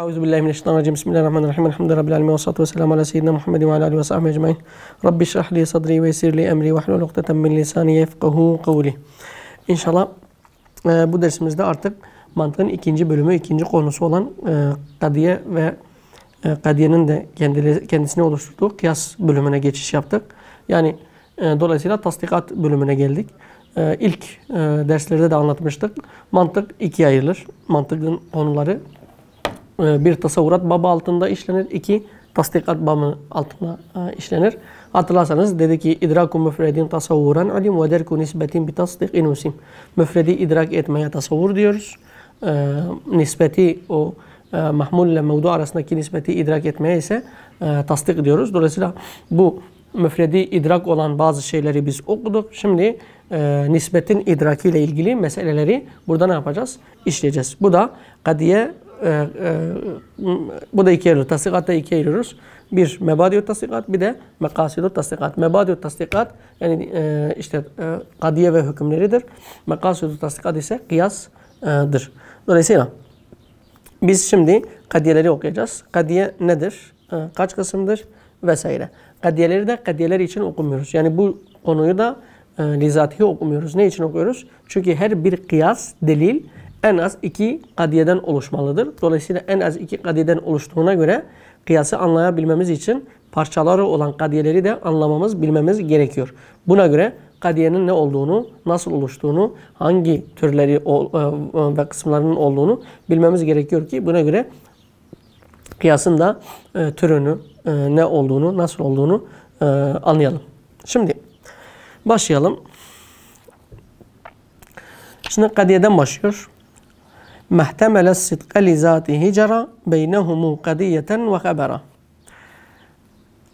Euzu billahi mineşşeytanirracim. Bismillahirrahmanirrahim. Elhamdülillahi rabbil alamin. Vessalatu vesselamu ala seyyidina Muhammed ve ala alihi ve sahbihi ecmaîn. Rabbi şrah li sadri ve yessir li emri ve hlul ukdeten min lisani yefkahu kavli. İnşallah e, bu dersimizde artık mantığın ikinci bölümü, ikinci konusu olan e, kadiye ve e, kadiyenin de kendili, kendisini oluşturduğu kıyas bölümüne geçiş yaptık. Yani e, dolayısıyla tasdikat bölümüne geldik. E, ilk e, derslerde de anlatmıştık. Mantık ikiye ayrılır. Mantığın konuları ee, bir tasavvurat babı altında işlenir. iki tasdikat babı altında e, işlenir. Hatırlarsanız dedi ki idraku müfredin tasavvuran alim ve derku nisbetin bir tasdik usim. Müfredi idrak etmeye tasavvur diyoruz. Ee, nisbeti o e, mahmul ile mevdu arasındaki nispeti idrak etmeye ise e, tasdik diyoruz. Dolayısıyla bu müfredi idrak olan bazı şeyleri biz okuduk. Şimdi e, nisbetin idrakiyle ilgili meseleleri burada ne yapacağız? İşleyeceğiz. Bu da kadiye e, e, bu da iki ayrılır. Tasdikatta iki ayırıyoruz. Bir mebadiyo tasdikat bir de mekasidu tasdikat. Mebadiyo tasdikat yani e, işte e, kadiye ve hükümleridir. Mekasidu tasdikat ise kıyasdır. Dolayısıyla biz şimdi kadiyeleri okuyacağız. Kadiye nedir? E, kaç kısımdır? Vesaire. Kadiyeleri de kadiyeler için okumuyoruz. Yani bu konuyu da e, lizatihi okumuyoruz. Ne için okuyoruz? Çünkü her bir kıyas, delil en az iki kadiyeden oluşmalıdır. Dolayısıyla en az iki kadiyeden oluştuğuna göre kıyası anlayabilmemiz için parçaları olan kadiyeleri de anlamamız, bilmemiz gerekiyor. Buna göre kadiyenin ne olduğunu, nasıl oluştuğunu, hangi türleri e, ve kısımlarının olduğunu bilmemiz gerekiyor ki buna göre kıyasın da e, türünü, e, ne olduğunu, nasıl olduğunu anlayalım. Şimdi başlayalım. Şimdi kadiyeden başlıyor. مَحْتَمَلَ الصِّدْقَ لِذَاتِهِ جَرَى بَيْنَهُمُ ve وَخَبَرًا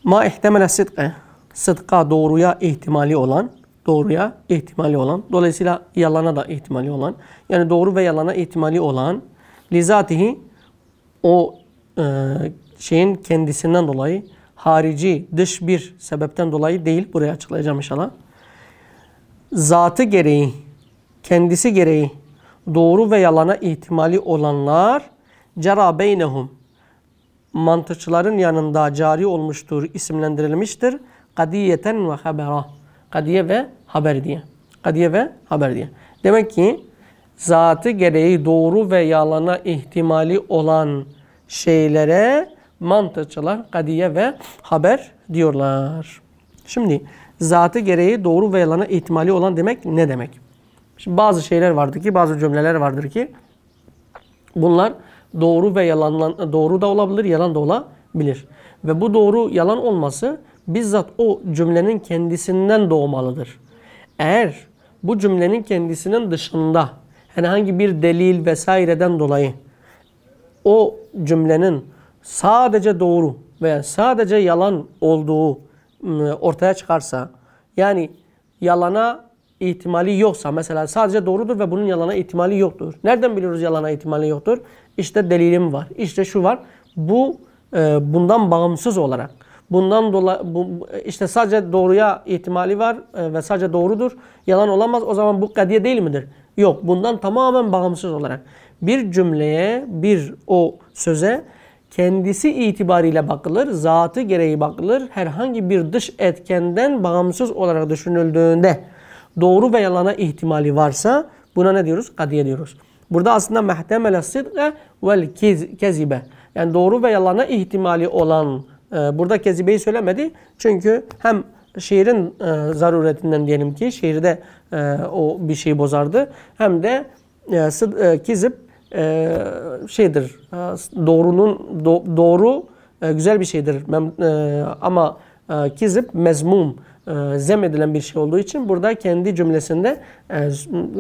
Ma ihtemele sıdkı, sıdka doğruya ihtimali olan, doğruya ihtimali olan, dolayısıyla yalana da ihtimali olan, yani doğru ve yalana ihtimali olan, lizatihi o e, şeyin kendisinden dolayı, harici, dış bir sebepten dolayı değil, buraya açıklayacağım inşallah. Zatı gereği, kendisi gereği doğru ve yalana ihtimali olanlar cera beynehum mantıkçıların yanında cari olmuştur, isimlendirilmiştir. Kadiyeten ve habera. Kadiye ve haber diye. Kadiye ve haber diye. Demek ki zatı gereği doğru ve yalana ihtimali olan şeylere mantıçılar kadiye ve haber diyorlar. Şimdi zatı gereği doğru ve yalana ihtimali olan demek ne demek? Şimdi bazı şeyler vardır ki, bazı cümleler vardır ki bunlar doğru ve yalan doğru da olabilir, yalan da olabilir. Ve bu doğru yalan olması bizzat o cümlenin kendisinden doğmalıdır. Eğer bu cümlenin kendisinin dışında herhangi bir delil vesaireden dolayı o cümlenin sadece doğru veya sadece yalan olduğu ıı, ortaya çıkarsa yani yalana ihtimali yoksa mesela sadece doğrudur ve bunun yalana ihtimali yoktur. Nereden biliyoruz yalana ihtimali yoktur? İşte delilim var. İşte şu var. Bu e, bundan bağımsız olarak bundan dolayı bu, işte sadece doğruya ihtimali var e, ve sadece doğrudur. Yalan olamaz. O zaman bu kadiye değil midir? Yok. Bundan tamamen bağımsız olarak bir cümleye, bir o söze kendisi itibariyle bakılır, zatı gereği bakılır. Herhangi bir dış etkenden bağımsız olarak düşünüldüğünde doğru ve yalana ihtimali varsa buna ne diyoruz? Kadiye diyoruz. Burada aslında mehtemele sidke vel kezibe. Yani doğru ve yalana ihtimali olan e, burada kezibeyi söylemedi. Çünkü hem şiirin e, zaruretinden diyelim ki şehirde e, o bir şeyi bozardı. Hem de e, sıd, e, kizip e, şeydir e, doğrunun do, doğru e, güzel bir şeydir Mem, e, ama e, kizip mezmum e, zem edilen bir şey olduğu için burada kendi cümlesinde e,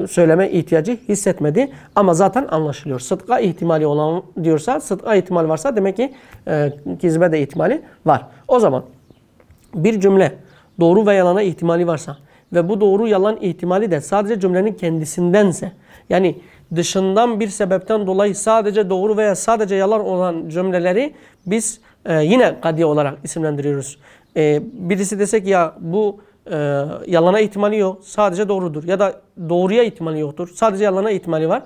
söyleme ihtiyacı hissetmedi. Ama zaten anlaşılıyor. Sıdka ihtimali olan diyorsa, sıdka ihtimal varsa demek ki e, kizbe de ihtimali var. O zaman bir cümle doğru ve yalana ihtimali varsa ve bu doğru yalan ihtimali de sadece cümlenin kendisindense yani dışından bir sebepten dolayı sadece doğru veya sadece yalan olan cümleleri biz ee, yine kadiye olarak isimlendiriyoruz. Ee, birisi desek ya bu e, yalana ihtimali yok sadece doğrudur ya da doğruya ihtimali yoktur sadece yalana ihtimali var.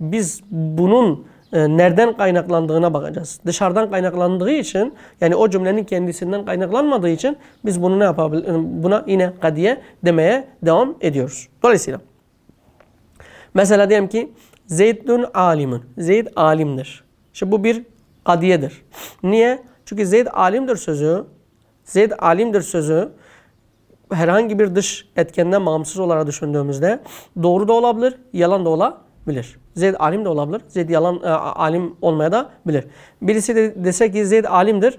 Biz bunun e, nereden kaynaklandığına bakacağız. Dışarıdan kaynaklandığı için yani o cümlenin kendisinden kaynaklanmadığı için biz bunu ne yapabilir e, buna yine kadiye demeye devam ediyoruz. Dolayısıyla mesela diyelim ki Zeydün alimin. Zeyd alimdir. Şimdi bu bir kadiyedir. Niye? Çünkü Zeyd alimdir sözü, Zeyd alimdir sözü herhangi bir dış etkenden bağımsız olarak düşündüğümüzde doğru da olabilir, yalan da olabilir. Zeyd alim de olabilir, Zeyd yalan e, alim olmaya da bilir. Birisi de dese ki Zeyd alimdir,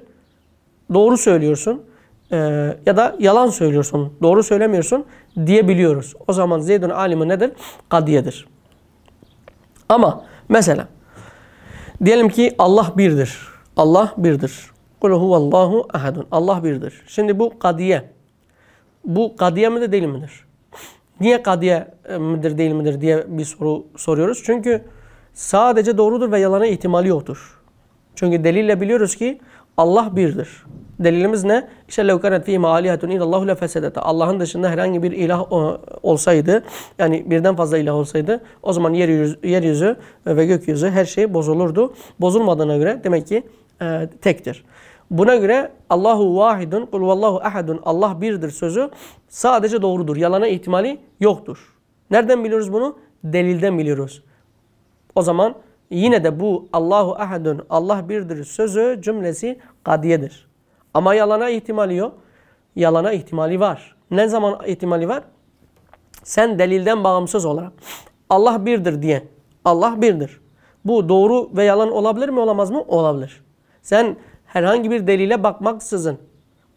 doğru söylüyorsun e, ya da yalan söylüyorsun, doğru söylemiyorsun diyebiliyoruz. O zaman Zeyd'in alimi nedir? Kadiyedir. Ama mesela diyelim ki Allah birdir. Allah birdir. Kul huvallahu ahadun. Allah birdir. Şimdi bu kadiye. Bu kadiye midir değil midir? Niye kadiye e, midir değil midir diye bir soru soruyoruz. Çünkü sadece doğrudur ve yalana ihtimali yoktur. Çünkü delille biliyoruz ki Allah birdir. Delilimiz ne? İşte levkanet fîhime âlihatun illallahu lefesedete. Allah'ın dışında herhangi bir ilah e, olsaydı, yani birden fazla ilah olsaydı, o zaman yeryüzü, yeryüzü ve gökyüzü her şey bozulurdu. Bozulmadığına göre demek ki e, tektir. Buna göre Allahu vahidun kul vallahu ahadun Allah birdir sözü sadece doğrudur. Yalana ihtimali yoktur. Nereden biliyoruz bunu? Delilden biliyoruz. O zaman yine de bu Allahu ahadun Allah birdir sözü cümlesi kadiyedir. Ama yalana ihtimali yok. Yalana ihtimali var. Ne zaman ihtimali var? Sen delilden bağımsız olarak Allah birdir diye. Allah birdir. Bu doğru ve yalan olabilir mi olamaz mı? Olabilir. Sen herhangi bir delile bakmaksızın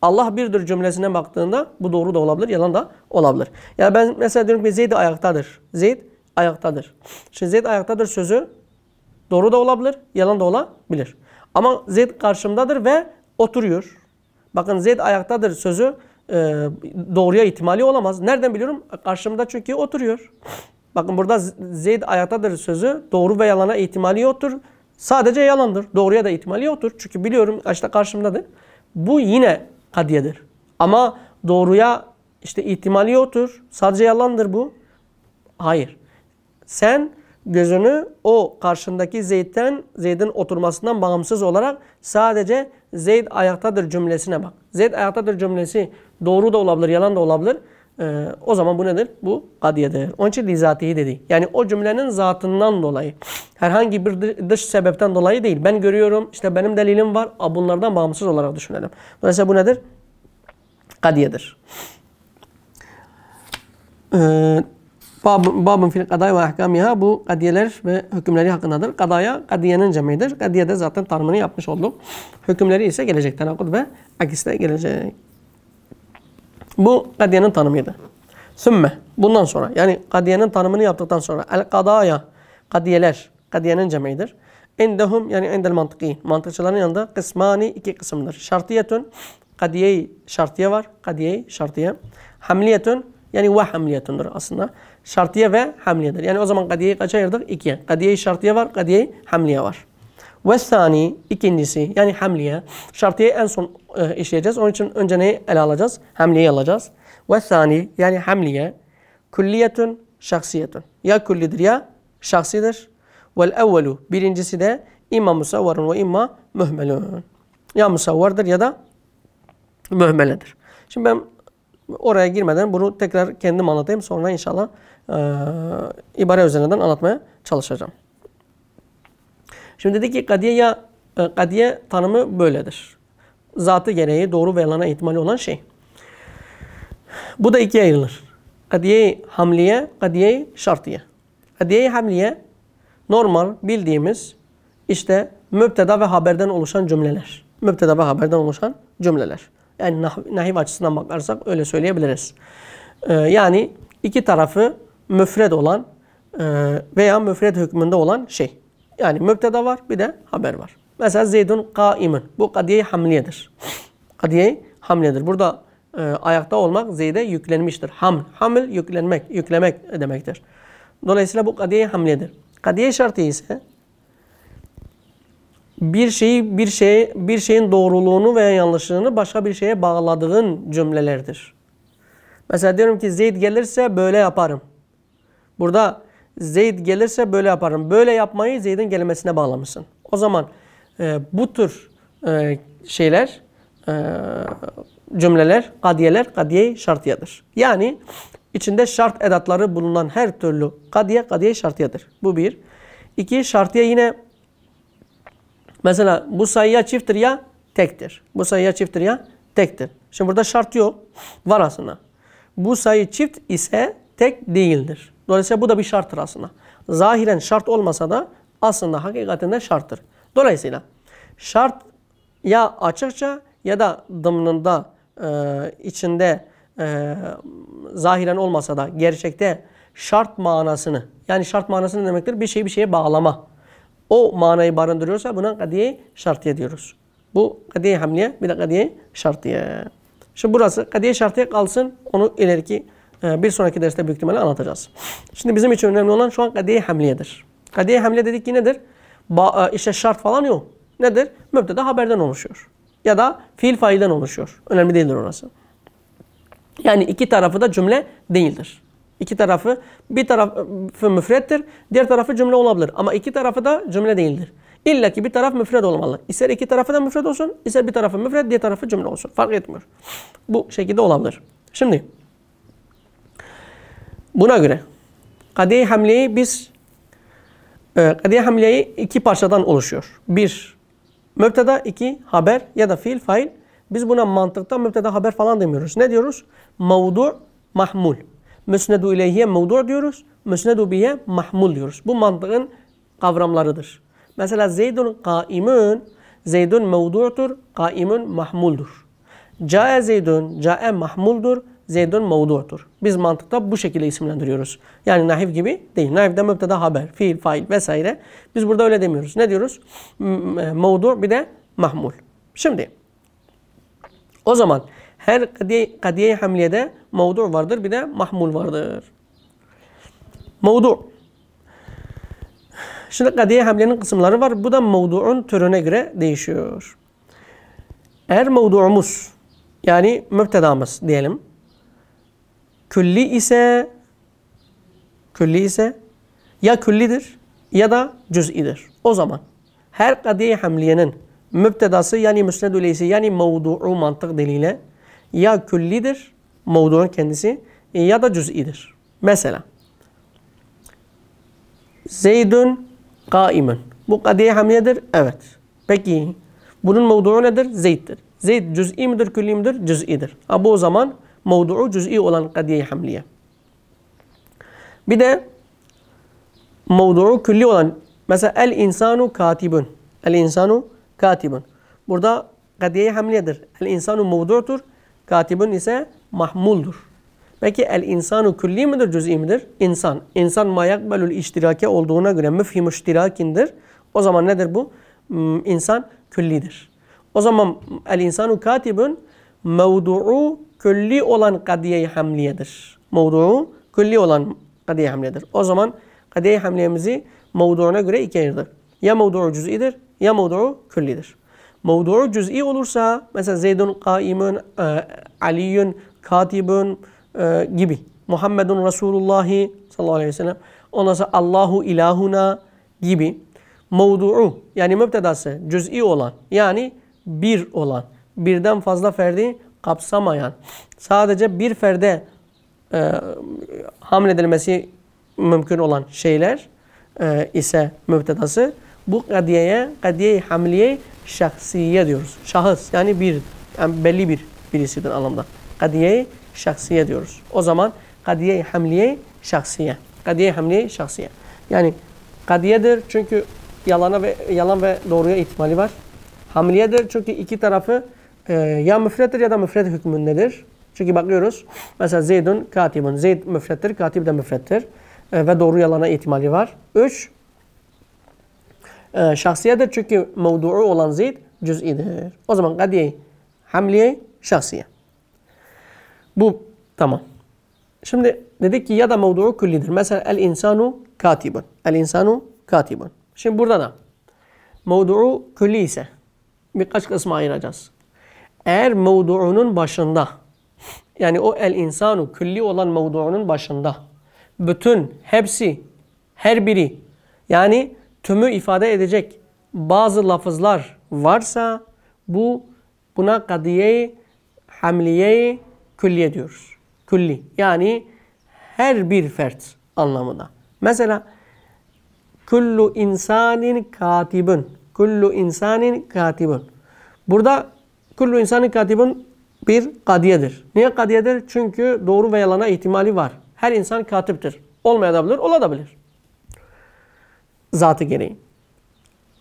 Allah birdir cümlesine baktığında bu doğru da olabilir, yalan da olabilir. Ya ben mesela diyorum ki Zeyd ayaktadır. Zeyd ayaktadır. Şimdi Zeyd ayaktadır sözü doğru da olabilir, yalan da olabilir. Ama Zeyd karşımdadır ve oturuyor. Bakın Zeyd ayaktadır sözü e, doğruya ihtimali olamaz. Nereden biliyorum? Karşımda çünkü oturuyor. Bakın burada Zeyd ayaktadır sözü doğru ve yalana ihtimali yoktur. Sadece yalandır. Doğruya da ihtimali yoktur. Çünkü biliyorum işte karşımdadır. Bu yine kadiyedir. Ama doğruya işte ihtimali yoktur. Sadece yalandır bu. Hayır. Sen gözünü o karşındaki Zeyd'den, Zeyd'in oturmasından bağımsız olarak sadece Zeyd ayaktadır cümlesine bak. Zeyd ayaktadır cümlesi doğru da olabilir, yalan da olabilir. Ee, o zaman bu nedir? Bu kadiyedir. Onun için lizatihi dedi. Yani o cümlenin zatından dolayı. Herhangi bir dış sebepten dolayı değil. Ben görüyorum, işte benim delilim var. Bunlardan bağımsız olarak düşünelim. Dolayısıyla bu nedir? Kadiyedir. Ee, babın fil kaday ve ahkamiha bu kadiyeler ve hükümleri hakkındadır. Kadaya kadiyenin cemidir. Kadiyede zaten tanımını yapmış olduk. Hükümleri ise gelecek tenakud ve akiste gelecek. Bu kadiyenin tanımıydı. Sümme bundan sonra yani kadiyenin tanımını yaptıktan sonra el kadaya kadiyeler kadiyenin cemidir. İndehum yani indel mantıki mantıkçıların yanında kısmani iki kısımdır. Şartiyetün kadiyeyi şartiye var. Kadiyeyi şartiye. Hamliyetün yani ve hamliyetündür aslında. Şartiye ve hamliyedir. Yani o zaman kadiyeyi kaç ayırdık? İkiye. Kadiyeyi şartiye var, kadiyeyi hamliye var. Ve sani ikincisi yani hamliye. Şartiye en son e, işleyeceğiz. Onun için önce neyi ele alacağız? Hamliyeyi alacağız. Ve sani yani hamliye külliyetun şahsiyetun. Ya küllidir ya şahsidir. Vel evvelu birincisi de imma musavvarun ve imma mühmelun. Ya musavvardır ya da mühmeledir. Şimdi ben oraya girmeden bunu tekrar kendim anlatayım. Sonra inşallah e, ibare üzerinden anlatmaya çalışacağım. Şimdi dedi ki kadiye ya e, kadiye tanımı böyledir. Zatı gereği doğru ve yalana ihtimali olan şey. Bu da ikiye ayrılır. kadiye hamliye, kadiye şartiye. kadiye hamliye normal bildiğimiz işte müpteda ve haberden oluşan cümleler. Müpteda ve haberden oluşan cümleler. Yani nah nahiv açısından bakarsak öyle söyleyebiliriz. Ee, yani iki tarafı müfred olan e, veya müfred hükmünde olan şey. Yani mübteda var bir de haber var. Mesela Zeydun kaimin. Bu kadiye hamliyedir. kadiye hamliyedir. Burada e, ayakta olmak zeyde yüklenmiştir. Haml. Hamil yüklenmek, yüklemek demektir. Dolayısıyla bu kadiye hamliyedir. Kadiye şartı ise bir şeyi bir şeye bir şeyin doğruluğunu veya yanlışlığını başka bir şeye bağladığın cümlelerdir. Mesela diyorum ki Zeyd gelirse böyle yaparım. Burada Zeyd gelirse böyle yaparım. Böyle yapmayı Zeyd'in gelmesine bağlamışsın. O zaman e, bu tür e, şeyler e, cümleler, kadiyeler, kadiye şartiyadır. Yani içinde şart edatları bulunan her türlü kadiye, kadiye şartiyadır. Bu bir. İki, şartiye yine mesela bu sayı ya çifttir ya tektir. Bu sayı ya çifttir ya tektir. Şimdi burada şart yok. Var aslında. Bu sayı çift ise tek değildir. Dolayısıyla bu da bir şarttır aslında. Zahiren şart olmasa da aslında hakikatinde şarttır. Dolayısıyla şart ya açıkça ya da dımnında e, içinde e, zahiren olmasa da gerçekte şart manasını yani şart manasını demektir bir şeyi bir şeye bağlama. O manayı barındırıyorsa buna kadiye şartiye diyoruz. Bu kadiye hamliye bir de kadiye şartiye. Şimdi burası kadiye şartiye kalsın onu ileriki ee, bir sonraki derste büyük ihtimalle anlatacağız. Şimdi bizim için önemli olan şu an kadiye hamliyedir. Kadiye hamle dedik ki nedir? Ba e, işte şart falan yok. Nedir? Mübdeda haberden oluşuyor. Ya da fiil failden oluşuyor. Önemli değildir orası. Yani iki tarafı da cümle değildir. İki tarafı bir tarafı müfrettir, diğer tarafı cümle olabilir. Ama iki tarafı da cümle değildir. İlla ki bir taraf müfred olmalı. İster iki tarafı da müfred olsun, ister bir tarafı müfred, diğer tarafı cümle olsun. Fark etmiyor. Bu şekilde olabilir. Şimdi Buna göre kadeye hamleyi biz e, kadeye hamleyi iki parçadan oluşuyor. Bir, mübteda, iki, haber ya da fiil, fail. Biz buna mantıkta mübteda haber falan demiyoruz. Ne diyoruz? Mevdu mahmul. Müsnedu ileyhiye mevdu diyoruz. Müsnedu biye mahmul diyoruz. Bu mantığın kavramlarıdır. Mesela Zeydun kaimun, Zeydun mevdu'tur, kaimun mahmuldur. Ca'e Zeydun, ca'e mahmuldur, Zeydun mevdu'dur. Biz mantıkta bu şekilde isimlendiriyoruz. Yani nahiv gibi değil. de müpteda haber, fiil, fail vesaire. Biz burada öyle demiyoruz. Ne diyoruz? E, mevdu bir de mahmul. Şimdi o zaman her kadiye, kadiye hamliyede mevdu vardır bir de mahmul vardır. Mevdu. Şimdi kadiye hamlenin kısımları var. Bu da mevduun türüne göre değişiyor. Eğer mevduumuz yani müptedamız diyelim Külli ise külli ise ya küllidir ya da cüz'idir. O zaman her kadiye hamliyenin mübtedası yani müsnedül iyisi yani mevdu'u mantık diliyle ya küllidir mevdu'un kendisi ya da cüz'idir. Mesela zeydun kaimen. Bu kadiye hamliyedir. Evet. Peki bunun mevdu'u nedir? Zeyd'dir. Zeyd cüz'i midir, külli midir? Cüz'idir. Ha bu o zaman mevduu cüz'i olan kadiye hamliye. Bir de mevduu külli olan mesela el insanu katibun. El insanu katibun. Burada kadiye hamliyedir. El insanu mevdu'tur. Katibun ise mahmuldur. Peki el insanu külli midir, cüz'i midir? İnsan. İnsan ma yakbelul iştirake olduğuna göre müfhim iştirakindir. O zaman nedir bu? Hmm, insan küllidir. O zaman el insanu katibun mevdu'u külli olan kadiye-i hamliyedir. Mevduu külli olan kadiye-i hamliyedir. O zaman kadiye-i hamliyemizi mevduuna göre ikiye ayırdık. Ya mevduu cüz'idir ya mevduu küllidir. Mevduu cüz'i olursa mesela Zeydun kaimun, e, Aliyun katibun e, gibi. Muhammedun Resulullah sallallahu aleyhi ve sellem. Ondan sonra Allahu ilahuna gibi. Mevduu yani müptedası cüz'i olan yani bir olan birden fazla ferdi kapsamayan sadece bir ferde e, hamledilmesi mümkün olan şeyler e, ise müptedası bu kadiyeye, kadiye-i hamliye şahsiye diyoruz. Şahıs yani bir, yani belli bir birisidir anlamda. kadiye şahsiye diyoruz. O zaman kadiye-i hamliye şahsiye. Kadiye-i hamliye şahsiye. Yani kadiyedir çünkü yalana ve yalan ve doğruya ihtimali var. Hamliyedir çünkü iki tarafı e, ya müfrettir ya da müfret hükmündedir. Çünkü bakıyoruz mesela Zeydun katibun. Zeyd müfrettir, katib de müfrettir. E, ve doğru yalana ihtimali var. 3. E, şahsiyedir çünkü mevdu'u olan Zeyd cüz'idir. O zaman kadiye, hamliye, şahsiye. Bu tamam. Şimdi dedik ki ya da mevdu'u küllidir. Mesela el insanu katibun. El insanu katibun. Şimdi burada da mevdu'u külli ise birkaç kısma ayıracağız eğer mevduunun başında yani o el insanu külli olan mevduunun başında bütün hepsi her biri yani tümü ifade edecek bazı lafızlar varsa bu buna kadiye hamliye külli diyoruz. Külli yani her bir fert anlamında Mesela kullu insanin katibun. Kullu insanin katibun. Burada Kullu insanın katibun bir kadiyedir. Niye kadiyedir? Çünkü doğru ve yalana ihtimali var. Her insan katiptir. Olmayabilir, olabilir. Zatı gereği.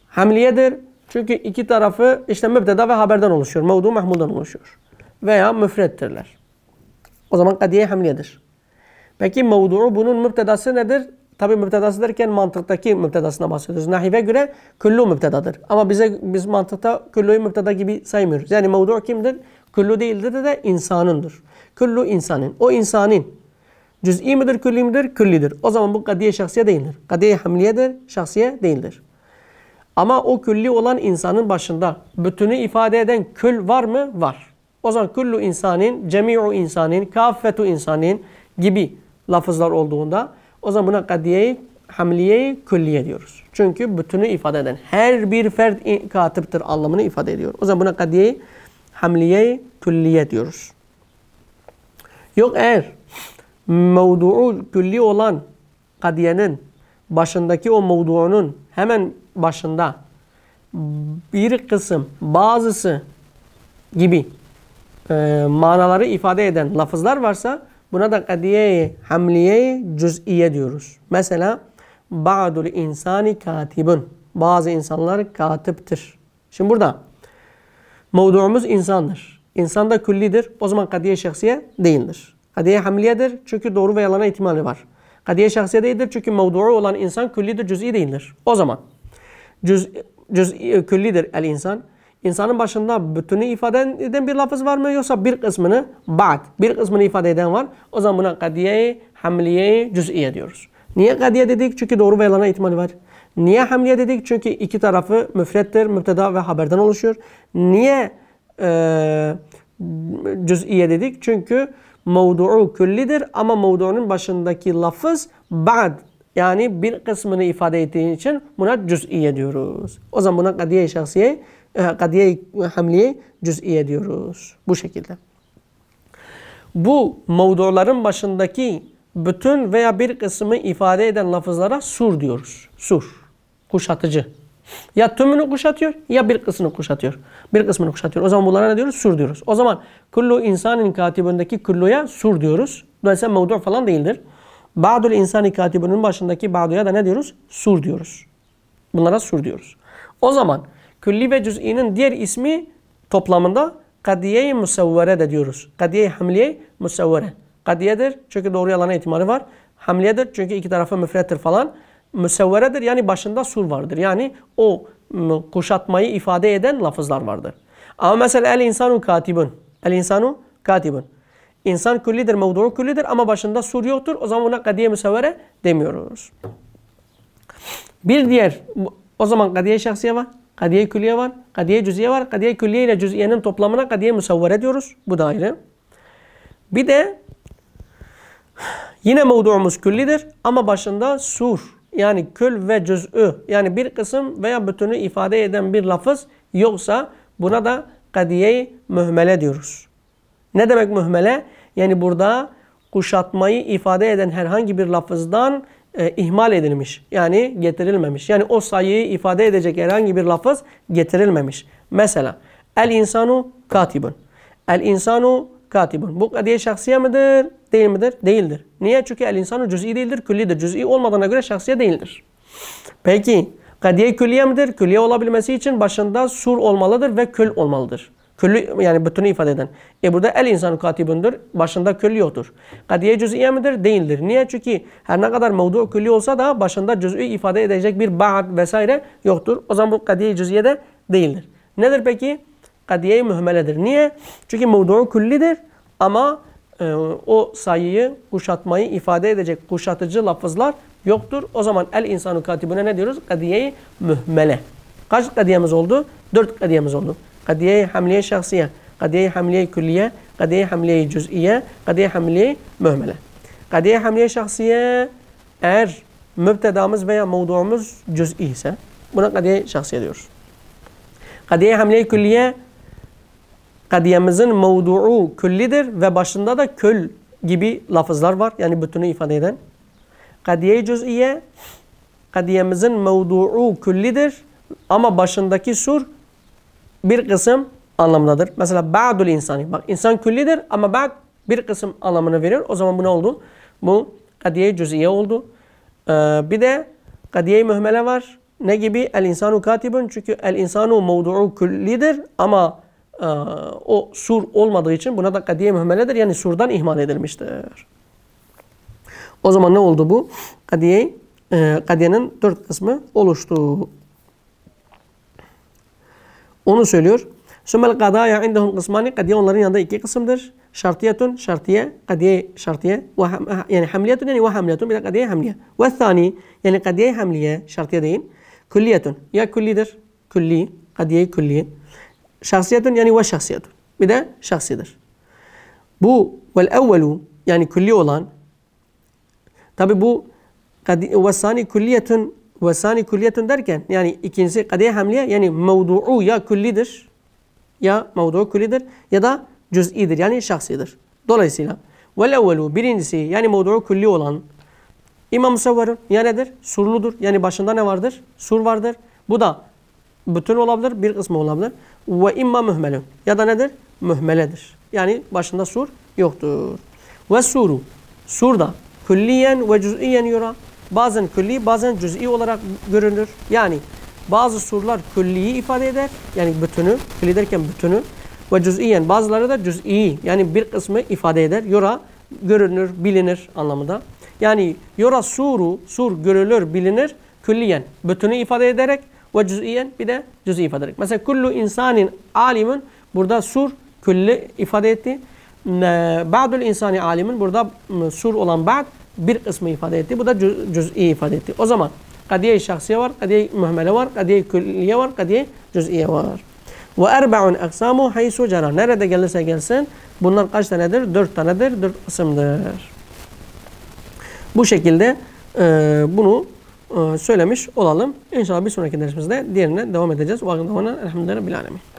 Hamliyedir. Çünkü iki tarafı işte mübdeda ve haberden oluşuyor. Mevdu mahmuldan oluşuyor. Veya müfrettirler. O zaman kadiye hamliyedir. Peki mevduu bunun mübtedası nedir? Tabi müptedası derken mantıktaki müptedasına bahsediyoruz. Nahive göre küllü müptedadır. Ama bize biz mantıkta küllüyü müpteda gibi saymıyoruz. Yani mevdu kimdir? Küllü değildir de, insanındır. Küllü insanın. O insanın cüz'i midir, külli midir? Küllidir. O zaman bu kadiye şahsiye değildir. Kadiye hamliyedir, şahsiye değildir. Ama o külli olan insanın başında bütünü ifade eden kül var mı? Var. O zaman küllü insanın, cemi'u insanın, kafetu insanın gibi lafızlar olduğunda o zaman buna kadiye hamliye külliye diyoruz. Çünkü bütünü ifade eden her bir fert katıptır anlamını ifade ediyor. O zaman buna kadiye hamliye külliye diyoruz. Yok eğer mevduu külli olan kadiyenin başındaki o mevduunun hemen başında bir kısım bazısı gibi e, manaları ifade eden lafızlar varsa Buna da kadiye hamliye cüz'iye diyoruz. Mesela ba'dul insani katibun. Bazı insanlar katıptır. Şimdi burada mevduumuz insandır. İnsan da küllidir. O zaman kadiye şahsiye değildir. Kadiye hamliyedir çünkü doğru ve yalana ihtimali var. Kadiye şahsiye değildir çünkü mevduu olan insan küllidir, cüz'i değildir. O zaman cüz, cüz küllidir el insan insanın başında bütünü ifade eden bir lafız var mı yoksa bir kısmını ba'd, bir kısmını ifade eden var. O zaman buna kadiye, hamliye, cüz'iye diyoruz. Niye kadiye dedik? Çünkü doğru ve yalana ihtimal var. Niye hamliye dedik? Çünkü iki tarafı müfrettir, müpteda ve haberden oluşuyor. Niye e, cüz'iye dedik? Çünkü mevdu'u küllidir ama mevdu'nun başındaki lafız ba'd yani bir kısmını ifade ettiği için buna cüz'iye diyoruz. O zaman buna kadiye şahsiye ee, kadiye hamliye cüz'iye diyoruz. Bu şekilde. Bu mevduların başındaki bütün veya bir kısmı ifade eden lafızlara sur diyoruz. Sur. Kuşatıcı. Ya tümünü kuşatıyor ya bir kısmını kuşatıyor. Bir kısmını kuşatıyor. O zaman bunlara ne diyoruz? Sur diyoruz. O zaman kullu insanın katibindeki kulluya sur diyoruz. Dolayısıyla mevdu falan değildir. Ba'dul insani katibinin başındaki ba'duya da ne diyoruz? Sur diyoruz. Bunlara sur diyoruz. O zaman Külli ve cüz'inin diğer ismi toplamında kadiye-i musavvere de diyoruz. Kadiye-i hamliye musavvere. Kadiyedir çünkü doğru yalana ihtimali var. Hamliyedir çünkü iki tarafı müfrettir falan. Musavveredir yani başında sur vardır. Yani o kuşatmayı ifade eden lafızlar vardır. Ama mesela el insanu katibun. El insanu katibun. İnsan küllidir, mevduu küllidir ama başında sur yoktur. O zaman buna kadiye müsevvere demiyoruz. Bir diğer, o zaman kadiye şahsiye var. Kadiye külliye var. Kadiye cüziye var. Kadiye külliye ile cüziyenin toplamına kadiye musavvere diyoruz. Bu da ayrı. Bir de yine mevduumuz küllidir ama başında sur yani kül ve cüz'ü yani bir kısım veya bütünü ifade eden bir lafız yoksa buna da kadiye mühmele diyoruz. Ne demek mühmele? Yani burada kuşatmayı ifade eden herhangi bir lafızdan e, ihmal edilmiş. Yani getirilmemiş. Yani o sayıyı ifade edecek herhangi bir lafız getirilmemiş. Mesela el insanu katibun. El insanu katibun. Bu kadiye şahsiye midir? Değil midir? Değildir. Niye? Çünkü el insanu cüz'i değildir, küllidir. Cüz'i olmadığına göre şahsiye değildir. Peki kadiye külliye midir? Külliye olabilmesi için başında sur olmalıdır ve kül olmalıdır. Küllü yani bütünü ifade eden. E burada el insanı katibündür. Başında küllü yoktur. Kadiye cüz'iye midir? Değildir. Niye? Çünkü her ne kadar mevdu küllü olsa da başında cüzü ifade edecek bir ba'd vesaire yoktur. O zaman bu kadiye cüz'iye de değildir. Nedir peki? Kadiye-i mühmeledir. Niye? Çünkü mevdu küllidir ama e, o sayıyı kuşatmayı ifade edecek kuşatıcı lafızlar yoktur. O zaman el insanı katibüne ne diyoruz? Kadiye-i mühmele. Kaç kadiyemiz oldu? Dört kadiyemiz oldu. قضیه حمله شخصیه قضیه حمله کلیه قضیه حمله جزئیه قضیه حمله mühmele قضیه حمله şahsiye eğer mübtedamız veya mevduumuz cüz'i ise buna kadiye şahsiye diyoruz. Kadiye hamle külliye kadiyemizin mevduu küllidir ve başında da kül gibi lafızlar var. Yani bütünü ifade eden. Kadiye cüz'iye kadiyemizin mevduu küllidir ama başındaki sur bir kısım anlamındadır. Mesela ba'dul insani. Bak insan küllidir ama ba'd bir kısım anlamını veriyor. O zaman bu ne oldu? Bu kadiye cüziye oldu. Ee, bir de kadiye mühmele var. Ne gibi? El insanu katibun. Çünkü el insanu mevdu'u küllidir ama e, o sur olmadığı için buna da kadiye mühmeledir. Yani surdan ihmal edilmiştir. O zaman ne oldu bu? Kadiye, e, kadiyenin dört kısmı oluştu. Onu söylüyor. Sümel kadaya indehum kısmani. Kadiye onların yanında iki kısımdır. Şartiyetun, şartiye, kadiye, şartiye. Yani hamliyetun yani ve hamliyetun bir de kadiye hamliye. Ve thani yani kadiye hamliye, şartiye değil. Külliyetun ya küllidir, külli, kadiye külli. Şahsiyetun yani ve şahsiyetun. Bir de şahsidir. Bu vel evvelu yani külli olan tabi bu Kadiye. ve sani külliyetun ve sani külliyetun derken yani ikincisi kadeye hamliye yani mevdu'u ya küllidir ya mevdu'u küllidir ya da cüz'idir yani şahsidir. Dolayısıyla vel evvelu birincisi yani mevdu'u külli olan İmam Musavvar'ın ya nedir? Surludur. Yani başında ne vardır? Sur vardır. Bu da bütün olabilir, bir kısmı olabilir. Ve imma mühmelü. Ya da nedir? Mühmeledir. Yani başında sur yoktur. Ve suru. Sur da külliyen ve cüz'iyen yura bazen külli bazen cüz'i olarak görünür. Yani bazı surlar külliyi ifade eder. Yani bütünü, külli derken bütünü ve cüz'iyen bazıları da cüz'i yani bir kısmı ifade eder. Yora görünür, bilinir anlamında. Yani yora suru, sur görülür, bilinir. Külliyen bütünü ifade ederek ve cüz'iyen bir de cüz'i ifade ederek. Mesela kullu insanin alimin burada sur külli ifade etti. Ee, ba'dul insani alimin burada ıı, sur olan ba'd bir kısmı ifade etti. Bu da cüz'i ifade etti. O zaman kadiye-i şahsiye var, kadiye-i mühmele var, kadiye-i külliye var, kadiye-i cüz'iye var. Ve erbe'un eksamu haysu cara. Nerede gelirse gelsin bunlar kaç tanedir? Dört tanedir, dört kısımdır. Bu şekilde e, bunu e, söylemiş olalım. İnşallah bir sonraki dersimizde diğerine devam edeceğiz. Ve elhamdülillahi bil alemin.